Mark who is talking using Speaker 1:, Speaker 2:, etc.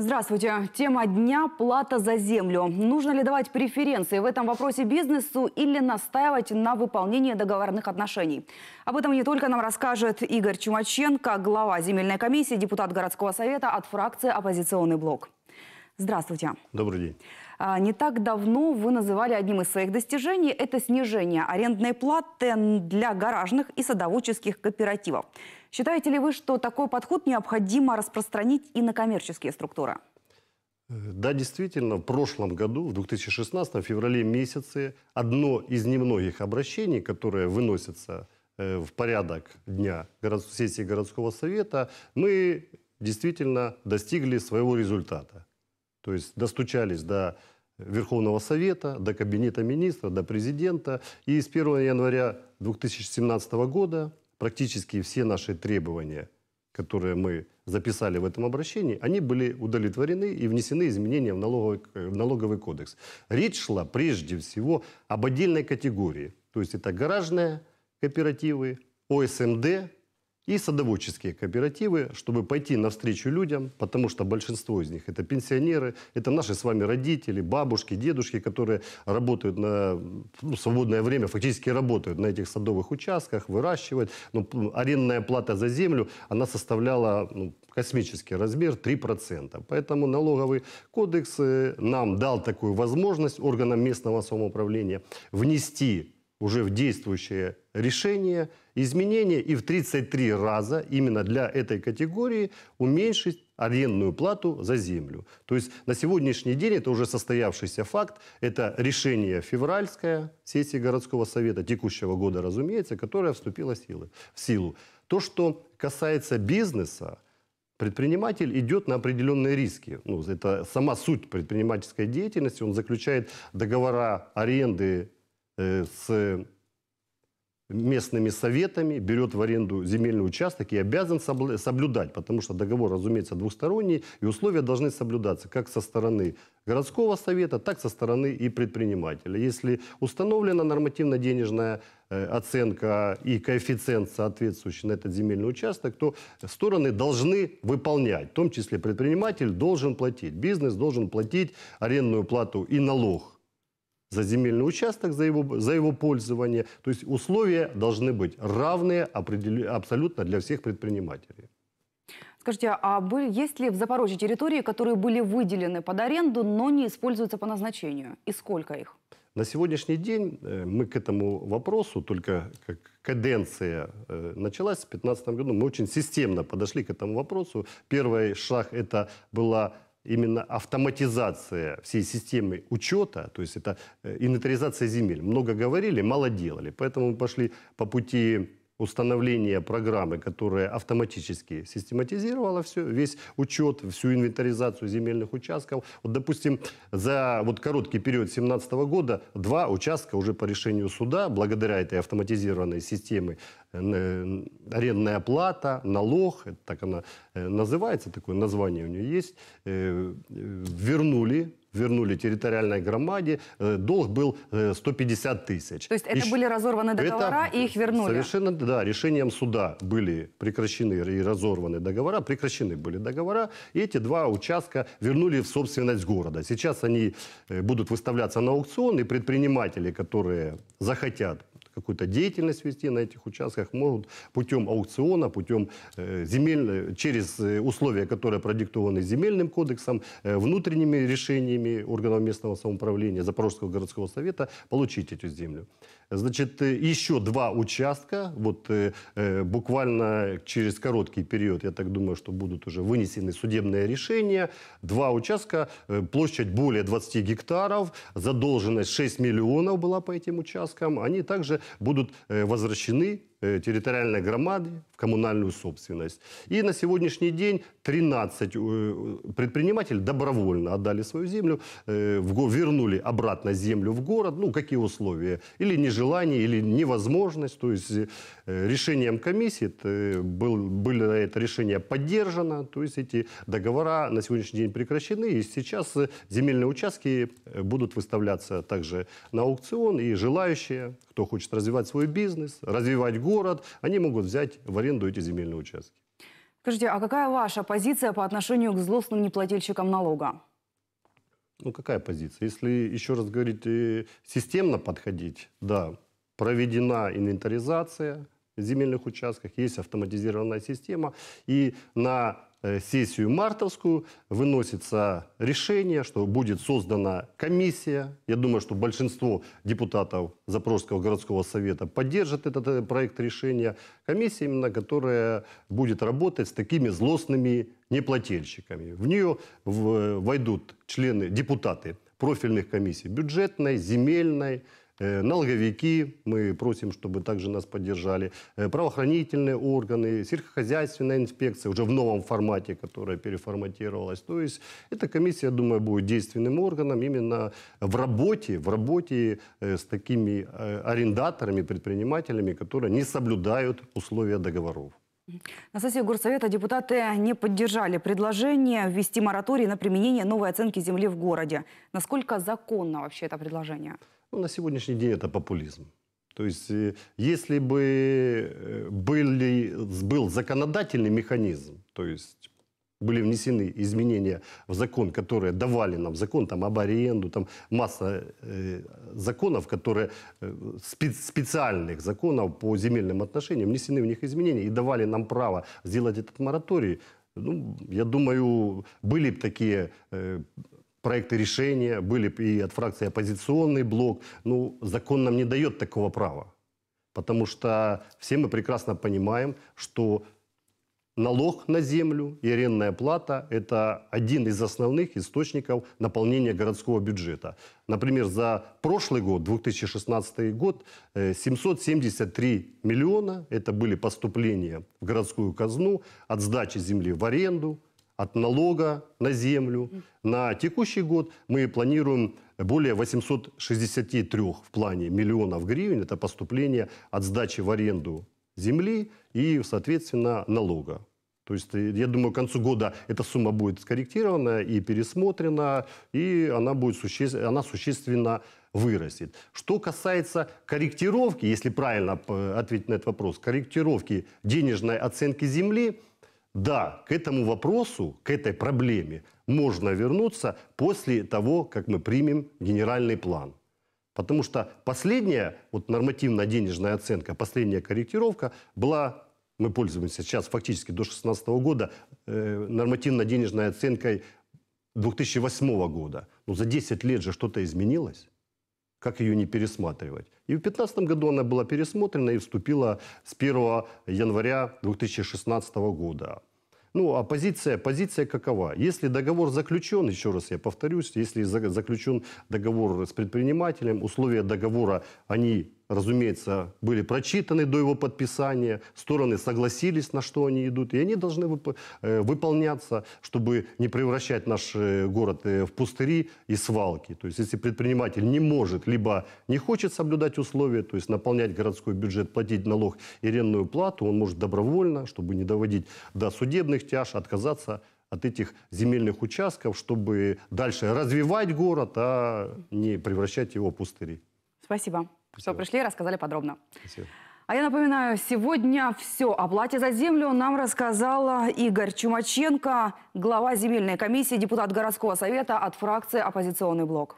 Speaker 1: Здравствуйте. Тема дня – плата за землю. Нужно ли давать преференции в этом вопросе бизнесу или настаивать на выполнении договорных отношений? Об этом не только нам расскажет Игорь Чумаченко, глава земельной комиссии, депутат городского совета от фракции «Оппозиционный блок». Здравствуйте. Добрый день. А, не так давно вы называли одним из своих достижений это снижение арендной платы для гаражных и садоводческих кооперативов. Считаете ли вы, что такой подход необходимо распространить и на коммерческие структуры?
Speaker 2: Э, да, действительно, в прошлом году, в 2016 в феврале месяце, одно из немногих обращений, которое выносится э, в порядок дня сессии городского совета, мы действительно достигли своего результата. То есть достучались до Верховного Совета, до Кабинета Министра, до Президента. И с 1 января 2017 года практически все наши требования, которые мы записали в этом обращении, они были удовлетворены и внесены изменения в налоговый, в налоговый кодекс. Речь шла прежде всего об отдельной категории. То есть это гаражные кооперативы, ОСМД, и садоводческие кооперативы, чтобы пойти навстречу людям, потому что большинство из них это пенсионеры, это наши с вами родители, бабушки, дедушки, которые работают на ну, свободное время, фактически работают на этих садовых участках, выращивают. Но ну, арендная плата за землю, она составляла ну, космический размер 3%. Поэтому налоговый кодекс э, нам дал такую возможность органам местного самоуправления внести уже в действующее решение изменения и в 33 раза именно для этой категории уменьшить арендную плату за землю. То есть на сегодняшний день это уже состоявшийся факт, это решение февральское сессии городского совета текущего года, разумеется, которое вступило силы, в силу. То, что касается бизнеса, Предприниматель идет на определенные риски. Ну, это сама суть предпринимательской деятельности. Он заключает договора аренды Э, с местными советами, берет в аренду земельный участок и обязан соблюдать, потому что договор, разумеется, двусторонний, и условия должны соблюдаться как со стороны городского совета, так со стороны и предпринимателя. Если установлена нормативно-денежная э, оценка и коэффициент, соответствующий на этот земельный участок, то стороны должны выполнять, в том числе предприниматель должен платить, бизнес должен платить арендную плату и налог за земельный участок, за его, за его пользование. То есть условия должны быть равные абсолютно для всех предпринимателей.
Speaker 1: Скажите, а, а были, есть ли в Запорожье территории, которые были выделены под аренду, но не используются по назначению? И сколько их?
Speaker 2: На сегодняшний день э, мы к этому вопросу, только как каденция э, началась в 2015 году, мы очень системно подошли к этому вопросу. Первый шаг – это была именно автоматизация всей системы учета, то есть это э, инвентаризация земель. Много говорили, мало делали. Поэтому мы пошли по пути установления программы, которая автоматически систематизировала все, весь учет, всю инвентаризацию земельных участков. Вот, допустим, за вот короткий период 2017 года два участка уже по решению суда, благодаря этой автоматизированной системе Э, арендная плата, налог, так она э, называется, такое название у нее есть, э, вернули вернули территориальной громаде. Долг был 150 тысяч. То есть это и были разорваны договора это
Speaker 1: и их вернули? Совершенно,
Speaker 2: да. Решением суда были прекращены и разорваны договора. Прекращены были договора. И эти два участка вернули в собственность города. Сейчас они будут выставляться на аукцион, и предприниматели, которые захотят какую-то деятельность вести на этих участках могут путем аукциона, путем э, земель, э, через э, условия, которые продиктованы земельным кодексом, э, внутренними решениями органов местного самоуправления Запорожского городского совета получить эту землю. Значит, еще два участка, вот буквально через короткий период, я так думаю, что будут уже вынесены судебные решения. Два участка, площадь более 20 гектаров, задолженность 6 миллионов была по этим участкам. Они также будут э, возвращены Э, территориальной громады в коммунальную собственность. И на сегодняшний день 13 э, предпринимателей добровольно отдали свою землю, э, вернули обратно землю в город. Ну, какие условия? Или нежелание, или невозможность. То есть решением комиссии был, было это решение поддержано. То есть эти договора на сегодняшний день прекращены. И сейчас земельные участки будут выставляться также на аукцион. И желающие, кто хочет развивать свой бизнес, развивать город, город, они могут взять в аренду эти земельные участки.
Speaker 1: Скажите, а какая ваша позиция по отношению к злостным неплательщикам налога?
Speaker 2: Ну, какая позиция? Если, еще раз говорить, э, системно подходить, да, проведена инвентаризация земельных участках, есть автоматизированная система, и на Э, сессию мартовскую выносится решение, что будет создана комиссия. Я думаю, что большинство депутатов Запорожского городского совета поддержат этот э, проект решения. Комиссия именно, которая будет работать с такими злостными неплательщиками. В нее э, войдут члены, депутаты профильных комиссий бюджетной, земельной, Э, налоговики, мы просим, чтобы также нас поддержали, э, правоохранительные органы, сельскохозяйственная инспекция уже в новом формате, которая переформатировалась. То есть эта комиссия, я думаю, будет действенным органом именно в работе, в работе э, с такими арендаторами, предпринимателями, которые не соблюдают условия договоров.
Speaker 1: На сессии Горсовета депутаты не поддержали предложение ввести мораторий на применение новой оценки земли в городе. Насколько законно вообще это предложение?
Speaker 2: Ну, на сегодняшний день это популизм. То есть, э, если бы э, были, был законодательный механизм, то есть были внесены изменения в закон, которые давали нам закон там, об аренду, там масса э, законов, которые э, специальных законов по земельным отношениям, внесены в них изменения и давали нам право сделать этот мораторий, ну, я думаю, были бы такие э, проекты решения, были и от фракции оппозиционный блок. Ну, закон нам не дает такого права. Потому что все мы прекрасно понимаем, что налог на землю и арендная плата – это один из основных источников наполнения городского бюджета. Например, за прошлый год, 2016 год, 773 э, миллиона – это были поступления в городскую казну от сдачи земли в аренду, от налога на землю. На текущий год мы планируем более 863 в плане миллионов гривен. Это поступление от сдачи в аренду земли и, соответственно, налога. То есть, э, я думаю, к концу года эта сумма будет скорректирована и пересмотрена, и она, будет суще... она существенно вырастет. Что касается корректировки, если правильно э, ответить на этот вопрос, корректировки денежной оценки земли – да, к этому вопросу, к этой проблеме можно вернуться после того, как мы примем генеральный план. Потому что последняя вот нормативно-денежная оценка, последняя корректировка была, мы пользуемся сейчас фактически до 2016 года, э, нормативно-денежной оценкой 2008 года. Но ну, за 10 лет же что-то изменилось. Как ее не пересматривать? И в 2015 году она была пересмотрена и вступила с 1 января 2016 года. Ну, а позиция, позиция какова? Если договор заключен, еще раз я повторюсь, если заключен договор с предпринимателем, условия договора, они разумеется, были прочитаны до его подписания, стороны согласились, на что они идут, и они должны вып э, выполняться, чтобы не превращать наш э, город э, в пустыри и свалки. То есть если предприниматель не может, либо не хочет соблюдать условия, то есть наполнять городской бюджет, платить налог и арендную плату, он может добровольно, чтобы не доводить до судебных тяж, отказаться от этих земельных участков, чтобы дальше развивать город, а не превращать его в пустыри.
Speaker 1: Спасибо. Спасибо. что пришли и рассказали подробно. Спасибо. А я напоминаю, сегодня все о плате за землю нам рассказала Игорь Чумаченко, глава земельной комиссии, депутат городского совета от фракции «Оппозиционный блок».